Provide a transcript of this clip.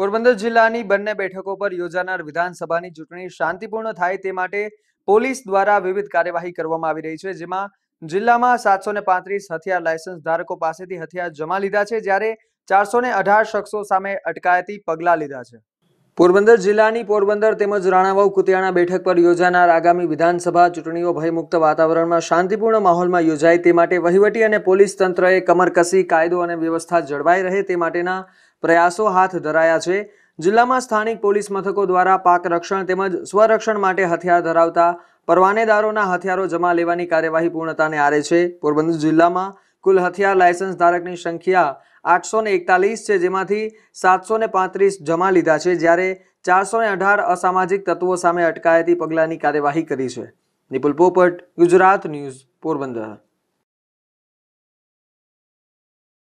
પોરબંદર જિલ્લાની બંને બેઠકો પર યોજાનાર વિધાનસભાની ચૂંટણી શાંતિપૂર્ણ થાય તે માટે પોલીસ દ્વારા વિવિધ કાર્યવાહી કરવામાં આવી રહી છે જેમાં જિલ્લામાં સાતસો ને પાંત્રીસ હથિયાર લાયસન્સ ધારકો પાસેથી હથિયાર જમા લીધા છે જ્યારે ચારસો ને અઢાર શખ્સો સામે અટકાયતી પગલાં લીધા છે પોરબંદર જિલ્લાની પોરબંદર તેમજ રાણાવાવ કુતિયાણા બેઠક પર યોજાનાર આગામી વિધાનસભા ચૂંટણીઓ ભયમુક્ત વાતાવરણમાં શાંતિપૂર્ણ માહોલમાં યોજાય તે માટે વહીવટી અને પોલીસ તંત્રએ કમર કસી કાયદો અને વ્યવસ્થા જળવાઈ રહે તે માટેના પ્રયાસો હાથ ધરાયા છે જિલ્લામાં સ્થાનિક પોલીસ મથકો દ્વારા પાક રક્ષણ તેમજ સ્વરક્ષણ માટે હથિયાર ધરાવતા પરવાનેદારોના હથિયારો જમા લેવાની કાર્યવાહી પૂર્ણતાને આરે છે પોરબંદર જિલ્લામાં કુલ હથિયાર લાયસન્સ ધારકની સંખ્યા આઠસો ને એકતાલીસ છે જેમાંથી સાતસો પાંત્રીસ જમા લીધા છે જ્યારે ચારસો ને અઢાર અસામાજિક તત્વો સામે અટકાયતી પગલાંની કાર્યવાહી કરી છે નિપુલ પોપટ ગુજરાત ન્યૂઝ પોરબંદર